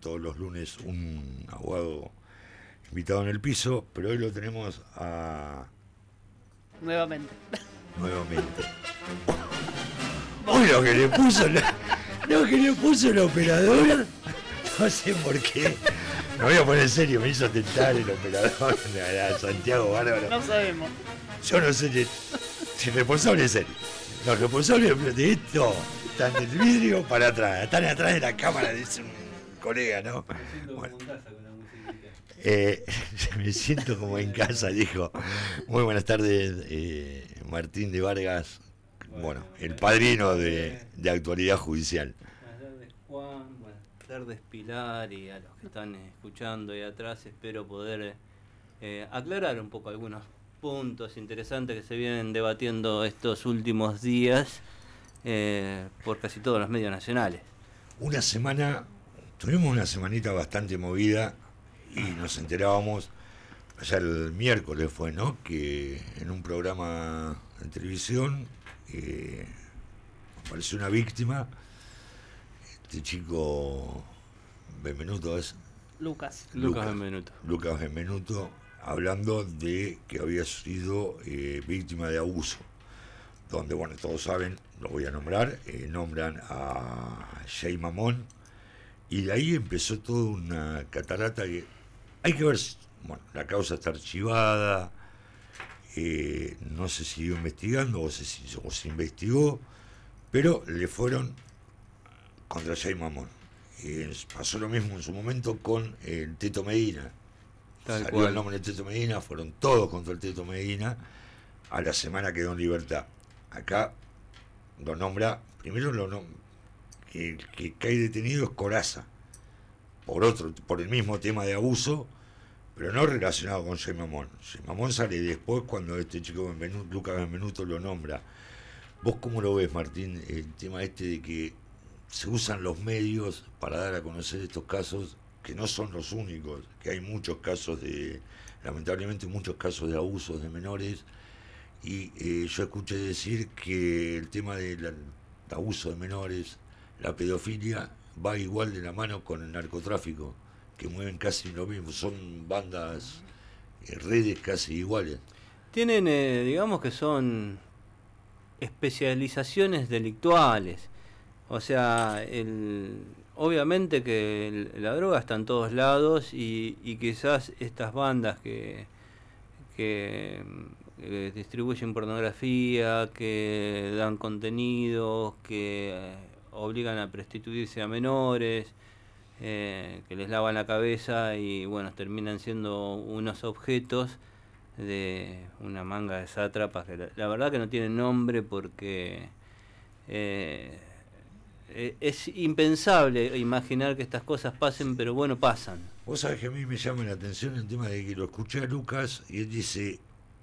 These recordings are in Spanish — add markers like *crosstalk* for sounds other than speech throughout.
todos los lunes un abogado invitado en el piso, pero hoy lo tenemos a... Nuevamente. Nuevamente. *laughs* Uy, lo que le puso el lo que le puso el operador no sé por qué. Me voy a poner en serio, me hizo tentar el operador, *laughs* la Santiago Bárbara No sabemos. Yo no sé si responsable es él. Los responsables de esto están del vidrio para atrás, están atrás de la cámara, dicen colega, ¿no? Me siento como en casa con eh, *laughs* me siento como en casa, dijo. Muy buenas tardes, eh, Martín de Vargas, bueno, el padrino eh. de, actualidad judicial. Buenas tardes, Juan, buenas tardes, Pilar, y a los que están escuchando ahí atrás, espero poder aclarar un poco algunos puntos interesantes que se vienen debatiendo estos últimos días por casi todos los medios nacionales. Una semana Tuvimos una semanita bastante movida y nos enterábamos, allá el miércoles fue, ¿no? Que en un programa de televisión eh, apareció una víctima, este chico Benvenuto es. Lucas. Lucas, Benvenuto. Lucas Benvenuto, hablando de que había sido eh, víctima de abuso donde, bueno, todos saben, lo voy a nombrar, eh, nombran a Jay Mamón, y de ahí empezó toda una catarata que hay que ver, bueno, la causa está archivada, eh, no se siguió investigando o se, investigó, pero le fueron contra Jaime Mamón. Eh, pasó lo mismo en su momento con el eh, Teto Medina. Salió el nombre del Teto Medina, fueron todos contra el Teto Medina. A la semana quedó en libertad. Acá lo nombra, primero lo nombra, el que cae detenido es Coraza, por otro, por el mismo tema de abuso, pero no relacionado con Mamón. Mamón sale después cuando este chico Lucas Benvenuto lo nombra. ¿Vos cómo lo ves, Martín, el tema este de que se usan los medios para dar a conocer estos casos que no son los únicos, que hay muchos casos de, lamentablemente muchos casos de abusos de menores, y eh, yo escuché decir que el tema del abuso de menores la pedofilia va igual de la mano con el narcotráfico, que mueven casi lo mismo, son bandas, eh, redes casi iguales. Tienen, eh, digamos que son especializaciones delictuales. O sea, el, obviamente que la droga está en todos lados y, quizás estas bandas que, que eh, distribuyen pornografía, que dan contenidos, que obligan a prostituirse a menores, eh, que les lavan la cabeza y bueno, terminan siendo unos objetos de una manga de sátrapas que la, verdad que no tienen nombre porque eh, eh, es impensable imaginar que estas cosas pasen, pero bueno, pasan. Vos sabés que a mí me llama la atención el tema de que lo escuché a Lucas y él dice,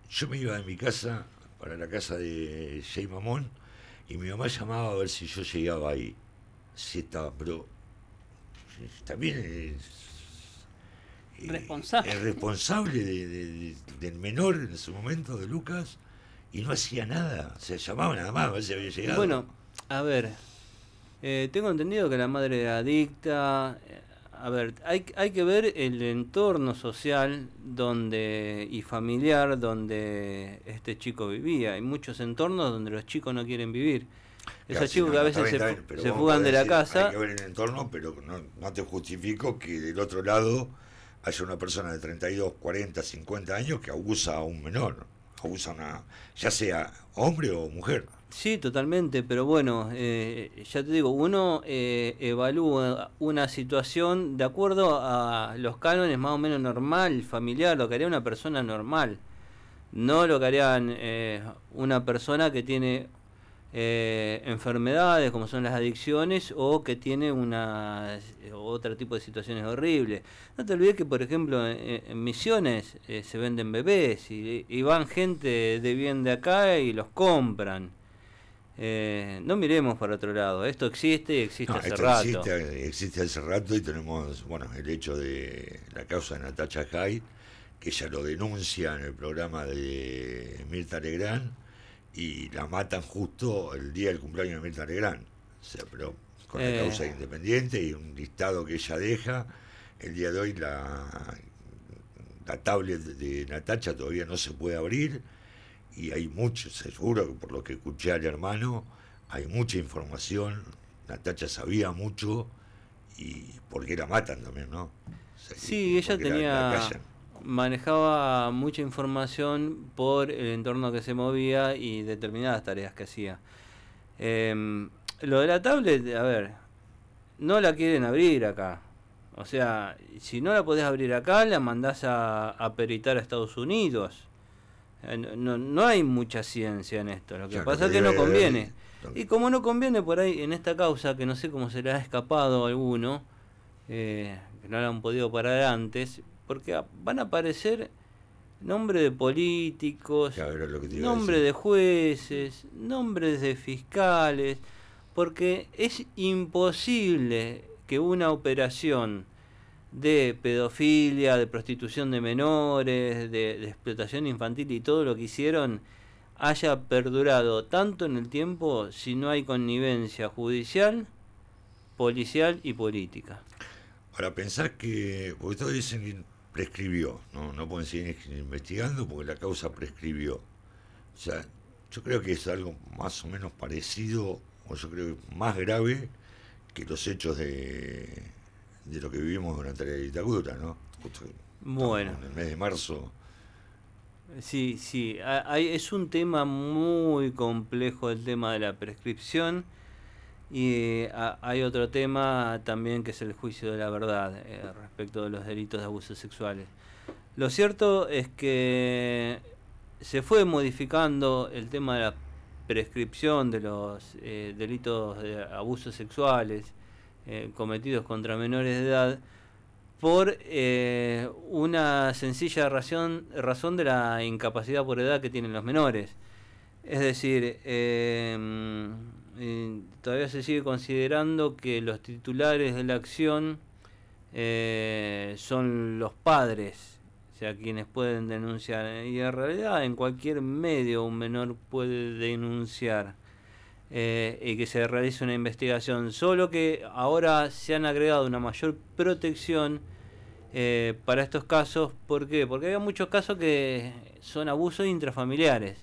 yo me iba de mi casa para la casa de J. Mamón y mi mamá llamaba a ver si yo llegaba ahí. estaba, pero también es, eh, responsable. el responsable del menor en su momento, de Lucas, y no hacía nada. Se llamaba nada más, a ver si había llegado. Bueno, a ver, eh, tengo entendido que la madre era adicta, eh, a ver, hay, hay que ver el entorno social donde y familiar donde este chico vivía. Hay muchos entornos donde los chicos no quieren vivir. Esos chicos que a veces se, fugan de la casa. Hay que ver el entorno, pero no, no te justifico que del otro lado haya una persona de 32, 40, 50 años que abusa a un menor, abusa a una, ya sea hombre o mujer. Sí, totalmente, pero bueno, eh, ya te digo, uno eh, evalúa una situación de acuerdo a los cánones más o menos normal, familiar, lo que haría una persona normal, no lo que harían eh, una persona que tiene enfermedades como son las adicciones o que tiene una otro tipo de situaciones horribles. No te olvides que, por ejemplo, en, Misiones se venden bebés y van gente de bien de acá y los compran. Eh, no miremos para otro lado, esto existe y existe hace rato. Existe, hace rato y tenemos, bueno, el hecho de la causa de Natacha Jai, que ella lo denuncia en el programa de Mirta Legrand y la matan justo el día del cumpleaños de Mirta Legrand. pero con la eh. causa independiente y un listado que ella deja, el día de hoy la, la tablet de Natacha todavía no se puede abrir y hay mucho, seguro, por lo que escuché al hermano, hay mucha información. Natacha sabía mucho y porque la matan también, ¿no? sí, ella tenía. manejaba mucha información por el entorno que se movía y determinadas tareas que hacía. Em, lo de la tablet, a ver, no la quieren abrir acá. O sea, si no la podés abrir acá, la mandás a, a peritar a Estados Unidos. Eh, no, no hay mucha ciencia en esto, lo que pasa es que no conviene. Eh, y como no conviene por ahí en esta causa, que no sé cómo se le ha escapado a alguno, eh, que no lo han podido parar antes, porque van a aparecer nombres de políticos, nombres de jueces, nombres de fiscales, porque es imposible que una operación de pedofilia, de prostitución de menores, de, explotación infantil y todo lo que hicieron haya perdurado tanto en el tiempo si no hay connivencia judicial, policial y política. Para pensar que, porque todos dicen que prescribió, no, no pueden seguir investigando porque la causa prescribió. O sea, yo creo que es algo más o menos parecido, o yo creo que más grave que los hechos de de lo que vivimos durante la dictadura, ¿no? bueno. En el mes de marzo. Sí, sí, es un tema muy complejo el tema de la prescripción. Y eh, hay otro tema también que es el juicio de la verdad eh, respecto de los delitos de abusos sexuales. Lo cierto es que se fue modificando el tema de la prescripción de los eh, delitos de abusos sexuales eh, cometidos contra menores de edad por eh, una sencilla razón, de la incapacidad por edad que tienen los menores. Es decir, eh, mm, todavía se sigue considerando que los titulares de la acción son los padres, o sea, quienes pueden denunciar. Y en realidad en cualquier medio un menor puede denunciar. Eh, y que se realice una investigación. Solo que ahora se han agregado una mayor protección eh, para estos casos. ¿Por qué? Porque había muchos casos que son abusos intrafamiliares.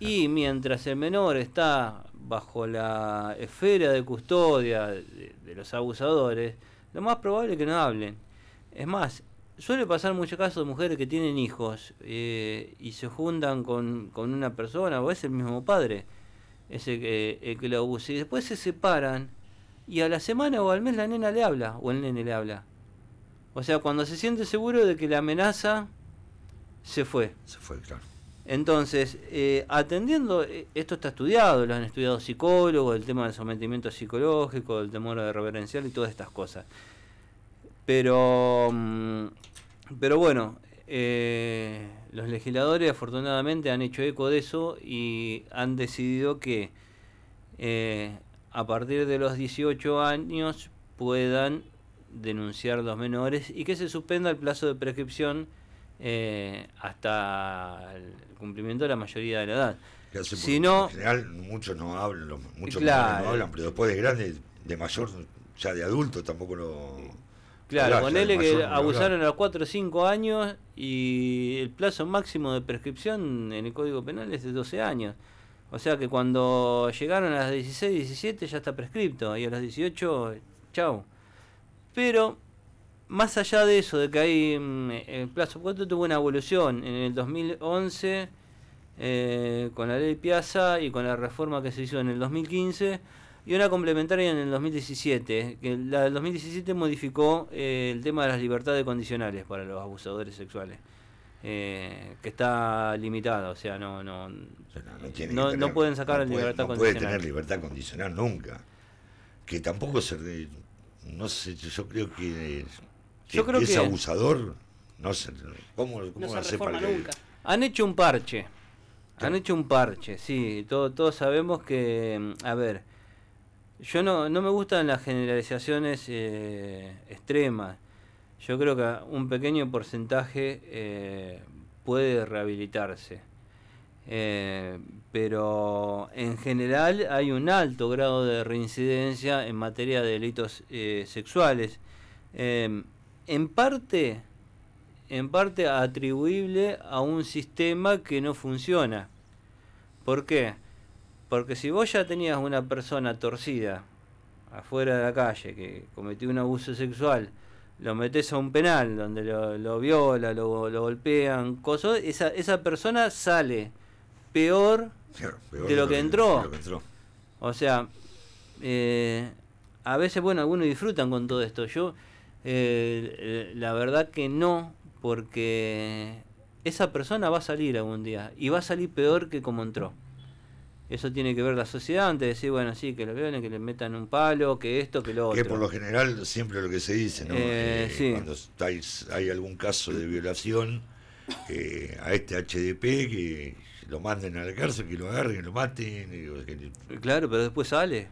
Y mientras el menor está bajo la esfera de custodia de, los abusadores, lo más probable es que no hablen. Es más, suele pasar muchos casos de mujeres que tienen hijos eh, y se juntan con una persona o es el mismo padre ese eh, que, el Y después se separan y a la semana o al mes la nena le habla o el nene le habla. O sea, cuando se siente seguro de que la amenaza se fue. Se fue, claro. Entonces, eh, atendiendo, eh, esto está estudiado, lo han estudiado psicólogos, el tema del sometimiento psicológico, el temor de reverencial y todas estas cosas. Pero, mm, pero bueno, eh, los legisladores afortunadamente han hecho eco de eso y han decidido que eh, a partir de los 18 años puedan denunciar los menores y que se suspenda el plazo de prescripción eh, hasta el cumplimiento de la mayoría de la edad. si en general muchos no hablan, muchos no hablan, pero después de grandes de mayor, ya de adulto tampoco lo... Claro, ponele que abusaron a los 4 o 5 años y el plazo máximo de prescripción en el Código Penal es de 12 años. O sea que cuando llegaron a las 16, 17 ya está prescripto y a las 18, chao. Pero más allá de eso, de que hay mm, el plazo 4 tuvo una evolución en el 2011 eh, con la ley Piazza y con la reforma que se hizo en el 2015 y una complementaria en el 2017, que la del 2017 modificó eh, el tema de las libertades condicionales para los abusadores sexuales. Eh, que está limitada o sea, no no no, pueden sacar la libertad condicional. No puede tener libertad condicional nunca. Que tampoco se no sé, yo creo que, es abusador, no sé cómo, cómo se nunca. Han hecho un parche. Han hecho un parche, sí, todos sabemos que a ver, yo no, me gustan las generalizaciones eh, extremas. Yo creo que un pequeño porcentaje eh, puede rehabilitarse. Eh, pero en general hay un alto grado de reincidencia en materia de delitos sexuales. en parte en parte atribuible a un sistema que no funciona. ¿Por qué? Porque si vos ya tenías una persona torcida afuera de la calle que cometió un abuso sexual, lo metes a un penal donde lo, viola, lo, lo, golpean, cosas, esa, esa persona sale peor, de, lo que, entró. O sea, eh, a veces, bueno, algunos disfrutan con todo esto. Yo, eh, eh, la verdad que no, porque esa persona va a salir algún día y va a salir peor que como entró. Eso tiene que ver la sociedad antes de decir, bueno, sí, que lo violen, que le metan un palo, que esto, que lo otro. Que por lo general siempre lo que se dice, ¿no? Eh, eh, sí. Cuando hay, algún caso de violación eh, a este HDP, que lo manden a la cárcel, que lo agarren, lo maten. Claro, pero después sale.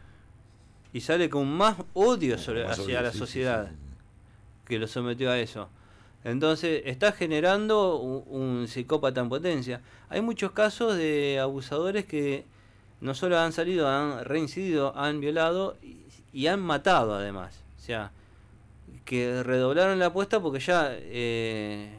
Y sale con más odio hacia la sociedad que lo sometió a eso. Entonces está generando un psicópata en potencia. Hay muchos casos de abusadores que no solo han salido, han reincidido, han violado y, han matado además. O sea, que redoblaron la apuesta porque ya eh,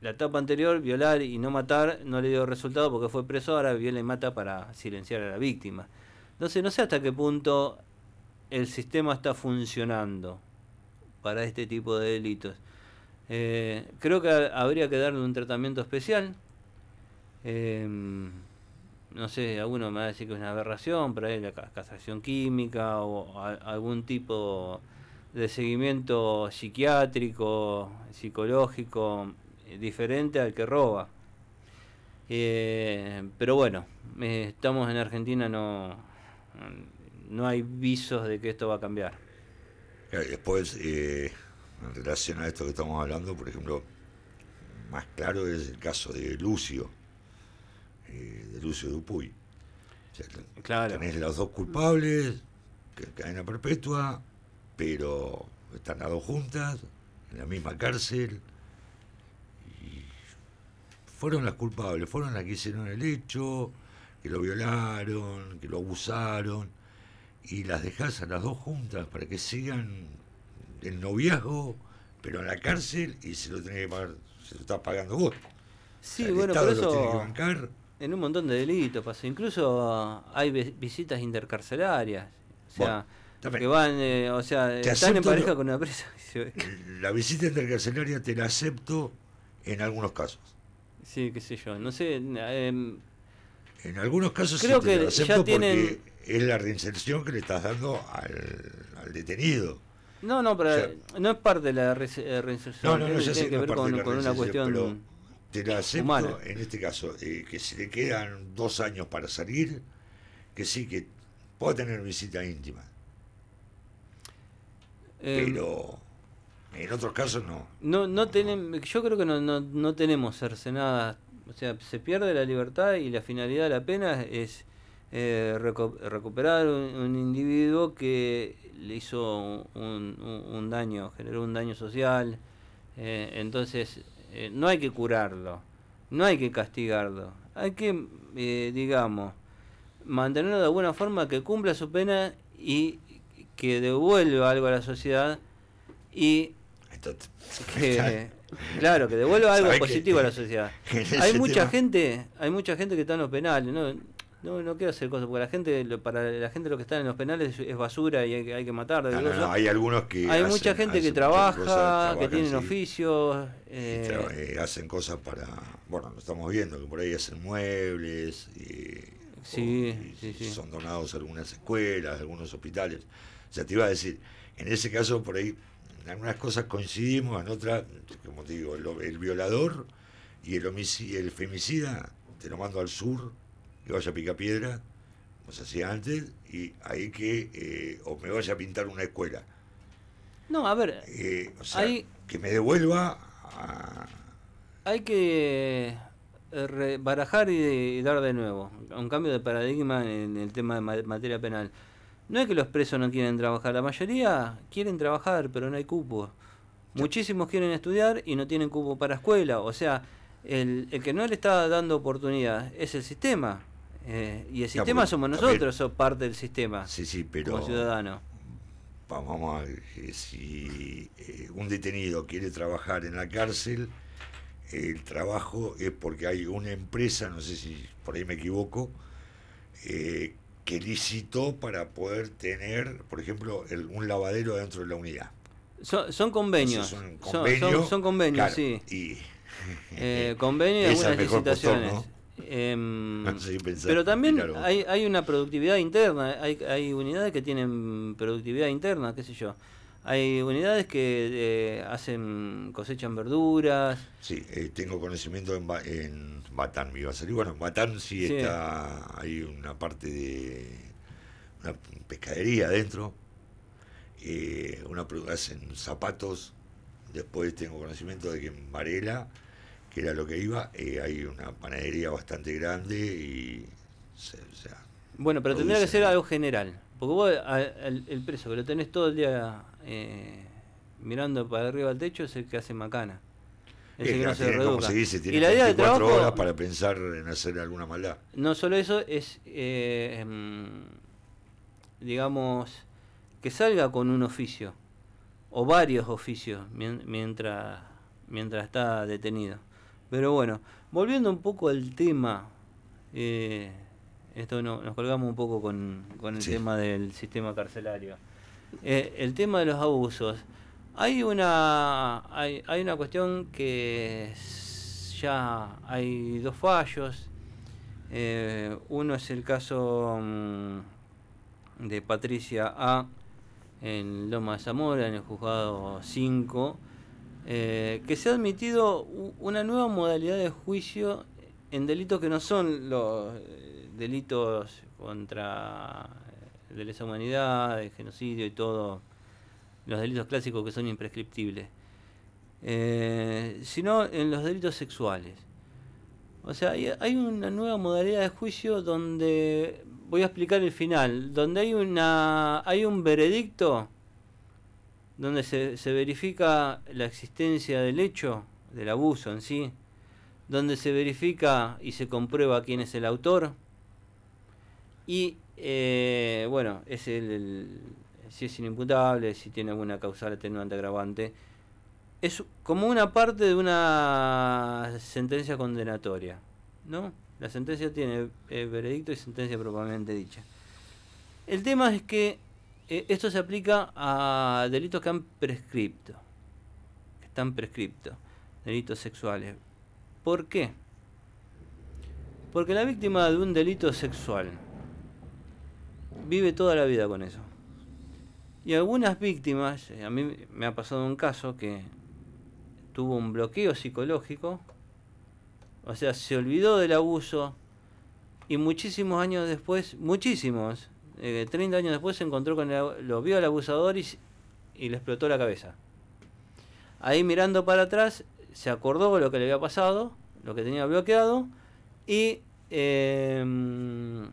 la etapa anterior, violar y no matar, no le dio resultado porque fue preso, ahora viola y mata para silenciar a la víctima. Entonces no sé hasta qué punto el sistema está funcionando para este tipo de delitos. Eh, creo que habría que darle un tratamiento especial. Eh, no sé, alguno me va a decir que es una aberración, pero es la casación química o algún tipo de seguimiento psiquiátrico, psicológico, diferente al que roba. Eh, pero bueno, eh, estamos en Argentina, no, no hay visos de que esto va a cambiar. Eh, después, en relación a esto que estamos hablando, por ejemplo, más claro es el caso de Lucio, eh, de Lucio Dupuy. claro. Tenés los dos culpables, que cadena perpetua, pero están las dos juntas, en la misma cárcel. Y fueron las culpables, fueron las que hicieron el hecho, que lo violaron, que lo abusaron, y las dejás a las dos juntas para que sigan el noviazgo, pero en la cárcel y se lo tiene que pagar, se lo estás pagando vos. Sí, bueno, Estado por eso... lo tiene que bancar en un montón de delitos pasa. Incluso hay visitas intercarcelarias. O sea, que van, eh, o sea, están en pareja con una presa. *laughs* La visita intercarcelaria te la acepto en algunos casos. Sí, qué sé yo, no sé. Em, en algunos casos creo que ya es la reinserción que le estás dando al, detenido. No, no, pero no es parte de la reinserción. No, no, no, ya sé, que ver con, una cuestión te la en este caso, eh, que si le quedan dos años para salir, que sí, que puede tener visita íntima. Em, Pero en otros casos no. No, no tenemos, yo creo que no, no, no tenemos cercenada, o sea, se pierde la libertad y la finalidad de la pena es eh, recuperar un, individuo que le hizo un, un, un, daño, generó un daño social. Eh, entonces, eh, no hay que curarlo, no hay que castigarlo, hay que, eh, digamos, mantenerlo de alguna forma que cumpla su pena y que devuelva algo a la sociedad y *laughs* claro, que devuelva algo positivo a la *laughs* sociedad. Hay mucha gente, hay mucha gente que está en los penales, ¿no? No, no quiero hacer cosas, porque la gente, para la gente lo que está en los penales es, basura y hay, que matar. No, ah, no, hay algunos que... Hay mucha gente que trabaja, que tienen oficios. Eh, eh, hacen cosas para... Bueno, lo estamos viendo, que por ahí hacen muebles y, sí, son donados algunas escuelas, algunos hospitales. O sea, te iba a decir, en ese caso por ahí en algunas cosas coincidimos, en otras, como te digo, el, violador y el, el femicida, te lo mando al sur que vaya a picar piedra, como se hacía antes, y hay que, eh, o me vaya a pintar una escuela. No, a ver. Eh, o sea, que me devuelva Hay que eh, barajar y, dar de nuevo un cambio de paradigma en el tema de materia penal. No es que los presos no quieren trabajar, la mayoría quieren trabajar, pero no hay cupo. Muchísimos quieren estudiar y no tienen cupo para escuela. O sea, el, el que no le está dando oportunidad es el sistema. Eh, y el sistema somos nosotros, sos parte del sistema. Sí, sí, pero. Como ciudadano. Vamos a eh, si eh, un detenido quiere trabajar en la cárcel, el trabajo es porque hay una empresa, no sé si por ahí me equivoco, que licitó para poder tener, por ejemplo, un lavadero dentro de la unidad. Son, convenios. son, convenios, sí. Y, convenios y *laughs* algunas licitaciones. Em, ah, pero también hay, una productividad interna, hay, hay, unidades que tienen productividad interna, qué sé yo. Hay unidades que eh, hacen cosechan verduras. Sí, eh, tengo conocimiento en, en Batán, me iba a salir. Bueno, en Batán sí, está, hay una parte de una pescadería adentro, eh, una, hacen zapatos. Después tengo conocimiento de que en Varela que era lo que iba, eh, hay una panadería bastante grande y... bueno, pero tendría que ser algo general, porque vos, el preso que lo tenés todo el día eh, mirando para arriba al techo es el que hace macana. Es el que no se y la idea de horas para pensar en hacer alguna maldad. No solo eso, es, eh, em, digamos, que salga con un oficio o varios oficios mientras, mientras está detenido. Pero bueno, volviendo un poco al tema, eh, esto nos colgamos un poco con, el tema del sistema carcelario. Eh, el tema de los abusos. Hay una, hay, una cuestión que ya hay dos fallos. Eh, uno es el caso mm, de Patricia A. en Loma de Zamora, en el juzgado 5 eh, que se ha admitido una nueva modalidad de juicio en delitos que no son los eh, delitos contra eh, de lesa humanidad, el genocidio y todo, los delitos clásicos que son imprescriptibles, sino en los delitos sexuales. O sea, hay una nueva modalidad de juicio donde, voy a explicar el final, donde hay, una, hay un veredicto donde se, verifica la existencia del hecho, del abuso en sí, donde se verifica y se comprueba quién es el autor. Y eh, bueno, es el, si es inimputable, si tiene alguna causal atenuante agravante. Es como una parte de una sentencia condenatoria, ¿no? La sentencia tiene eh, veredicto y sentencia propiamente dicha. El tema es que eh, esto se aplica a delitos que han prescripto, que están prescriptos, delitos sexuales. ¿Por qué? Porque la víctima de un delito sexual vive toda la vida con eso. Y algunas víctimas, eh, a mí me ha pasado un caso que tuvo un bloqueo psicológico, o sea, se olvidó del abuso y muchísimos años después, muchísimos, 30 eh, años después se encontró con lo vio al abusador y, le explotó la cabeza. Ahí mirando para atrás, se acordó de lo que le había pasado, lo que tenía bloqueado, y em,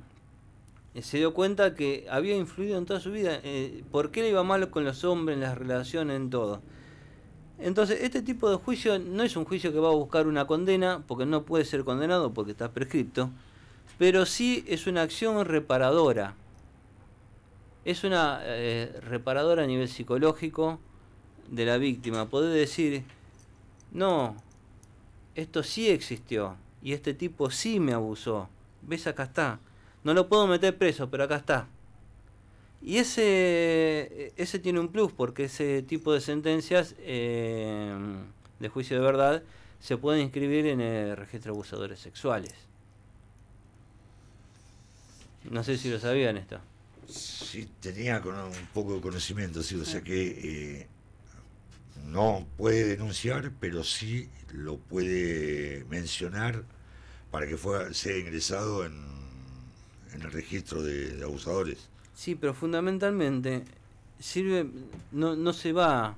se dio cuenta que había influido en toda su vida, eh, por qué le iba mal con los hombres, en las relaciones, en todo. Entonces, este tipo de juicio no es un juicio que va a buscar una condena, porque no puede ser condenado porque está prescripto, pero sí es una acción reparadora es una eh, reparadora a nivel psicológico de la víctima. Poder decir, no, esto sí existió y este tipo sí me abusó. ¿Ves? Acá está. No lo puedo meter preso, pero acá está. Y ese, ese tiene un plus porque ese tipo de sentencias eh, de juicio de verdad se pueden inscribir en el registro de abusadores sexuales. No sé si lo sabían esto tenía un poco de conocimiento, sí, o sea ah. que eh, no puede denunciar, pero sí lo puede mencionar para que sea ingresado en, el registro de, abusadores. Sí, pero fundamentalmente sirve, no, se va,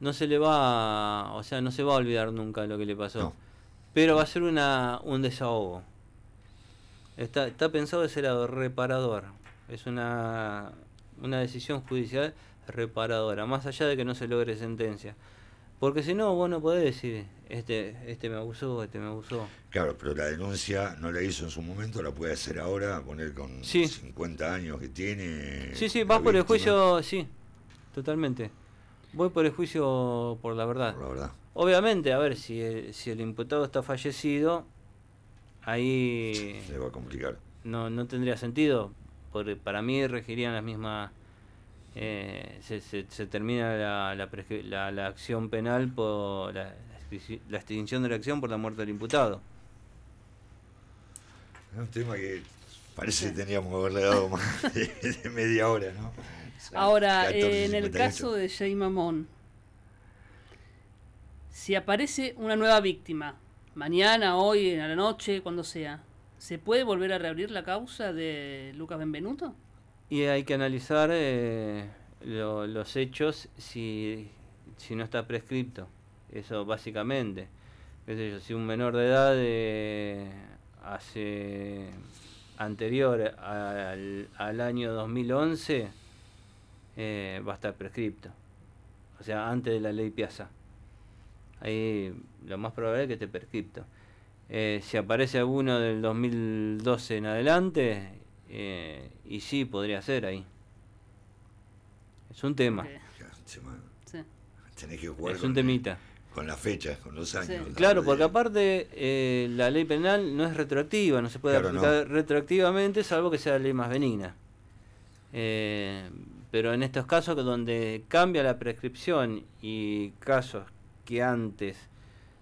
no se le va, o sea, no se va a olvidar nunca lo que le pasó, pero va a ser una, un desahogo. Está, pensado de ese reparador es una, decisión judicial reparadora, más allá de que no se logre sentencia. Porque si no, vos no podés decir, este, este me abusó, este me abusó. Claro, pero la denuncia no la hizo en su momento, la puede hacer ahora, poner con 50 años que tiene. Sí, sí, vas por el juicio, sí, totalmente. Voy por el juicio por la verdad. Por la verdad. Obviamente, a ver, si el, si el imputado está fallecido, ahí... Se va a complicar. No, no tendría sentido, porque para mí regirían las mismas... Eh, se, termina la, la, acción penal por la, extinción de la acción por la muerte del imputado. Es un tema que parece que teníamos que haberle dado más *laughs* de, media hora, ¿no? Ahora, en el caso de Jay Mamón, si aparece una nueva víctima, mañana, hoy, en la noche, cuando sea, ¿Se puede volver a reabrir la causa de Lucas Benvenuto? Y hay que analizar eh, los hechos si, no está prescripto. Eso básicamente. si un menor de edad eh, hace anterior al, año 2011 eh, va a estar prescripto. O sea, antes de la ley Piazza. Ahí lo más probable es que esté prescripto. Eh, si aparece alguno del 2012 en adelante, eh, y sí, podría ser ahí. Es un tema. que es un con, temita. Con las fechas, con los años. Claro, porque aparte eh, la ley penal no es retroactiva, no se puede aplicar retroactivamente, salvo que sea la ley más benigna. Eh, pero en estos casos donde cambia la prescripción y casos que antes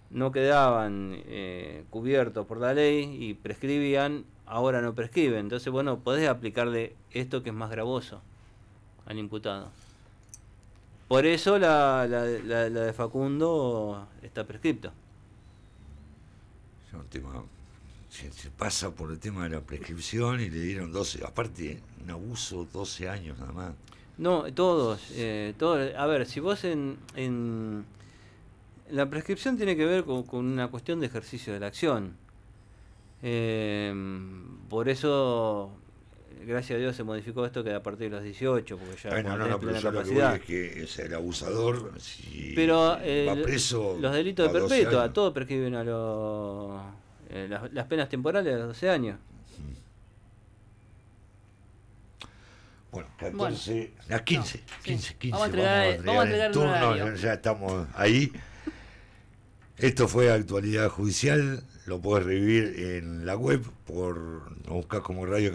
no quedaban eh, cubiertos por la ley y prescribían, ahora no prescriben. Entonces, bueno, podés aplicarle esto que es más gravoso al imputado. Por eso la, de Facundo está prescripta. Se, pasa por el tema de la prescripción y le dieron 12, aparte, un abuso 12 años nada más. No, todos, eh, todos. A ver, si vos en la prescripción tiene que ver con, una cuestión de ejercicio de la acción. Eh, por eso, gracias a Dios, se modificó esto que a partir de los 18, porque ya... Bueno, no, no, pero que es el abusador, pero, Los delitos de perpetua, todos prescriben a los... Eh, las, penas temporales a los 12 años. Bueno, 14, a las 15, 15, 15. Vamos ya estamos ahí. Esto fue Actualidad Judicial, lo puedes revivir en la web, por buscas como Radio